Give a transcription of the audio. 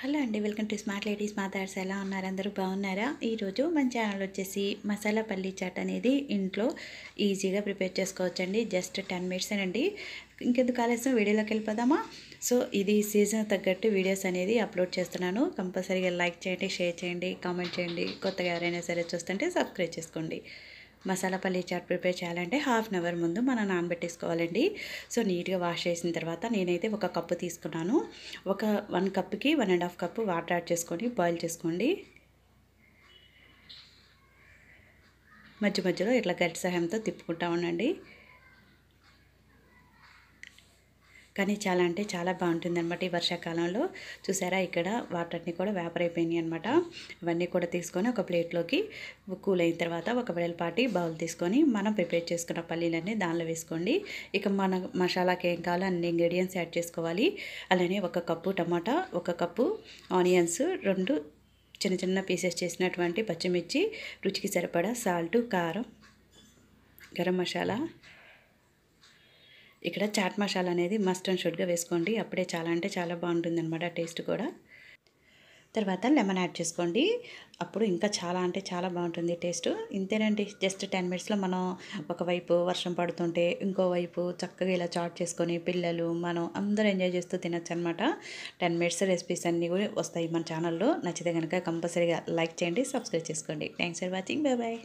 hello అండి welcome to smart ladies మాతాడ్స్ ఎలా ఉన్నారు అందరూ బాగున్నారా ఈరోజు మన ఛానల్ వచ్చేసి మసాలా పల్లీ చాట్ అనేది ఇంట్లో ఈజీగా ప్రిపేర్ చేసుకోవచ్చండి జస్ట్ టెన్ మినిట్స్ అండి ఇంకెందుకు ఆలస్యం వీడియోలోకి వెళ్ళిపోదామా సో ఇది సీజన్ తగ్గట్టు వీడియోస్ అనేది అప్లోడ్ చేస్తున్నాను కంపల్సరీగా లైక్ చేయండి షేర్ చేయండి కామెంట్ చేయండి కొత్తగా ఎవరైనా సరే చూస్తుంటే సబ్స్క్రైబ్ చేసుకోండి మసాలా పల్లీ చాట్ ప్రిపేర్ చేయాలంటే హాఫ్ అన్ అవర్ ముందు మనం నానబెట్టేసుకోవాలండి సో నీట్గా వాష్ చేసిన తర్వాత నేనైతే ఒక కప్పు తీసుకున్నాను ఒక వన్ కప్కి one and half cup water add చేసుకొని బాయిల్ చేసుకోండి మధ్య మధ్యలో ఇట్లా గట్టి సహాయంతో తిప్పుకుంటా ఉండండి కానీ చాలా అంటే చాలా బాగుంటుంది అనమాట ఈ వర్షాకాలంలో చూసారా ఇక్కడ వాటర్ని కూడా వేపర్ అయిపోయినాయి అనమాట అవన్నీ కూడా తీసుకొని ఒక ప్లేట్లోకి కూల్ అయిన తర్వాత ఒక పాటి బౌల్ తీసుకొని మనం ప్రిపేర్ చేసుకున్న పల్లీలన్నీ దానిలో వేసుకోండి ఇక మన మసాలాకి ఏం కావాలో అన్ని ఇంగ్రీడియంట్స్ యాడ్ చేసుకోవాలి అలానే ఒక కప్పు టమాటా ఒక కప్పు ఆనియన్స్ రెండు చిన్న చిన్న పీసెస్ చేసినటువంటి పచ్చిమిర్చి రుచికి సరిపడా సాల్ట్ కారం గరం మసాలా ఇక్కడ చాట్ మసాలా అనేది మస్ట్ అండ్ షుడ్గా వేసుకోండి అప్పుడే చాలా అంటే చాలా బాగుంటుంది అనమాట టేస్ట్ కూడా తర్వాత లెమన్ యాడ్ చేసుకోండి అప్పుడు ఇంకా చాలా అంటే చాలా బాగుంటుంది టేస్ట్ ఇంతేనండి జస్ట్ టెన్ మినిట్స్లో మనం ఒకవైపు వర్షం పడుతుంటే ఇంకోవైపు చక్కగా ఇలా చాట్ చేసుకొని పిల్లలు మనం అందరూ ఎంజాయ్ చేస్తూ తినచ్చు అనమాట టెన్ మినిట్స్ రెసిపీస్ అన్నీ కూడా వస్తాయి మన ఛానల్లో నచ్చితే కనుక కంపల్సరీగా లైక్ చేయండి సబ్స్క్రైబ్ చేసుకోండి thanks for watching bye bye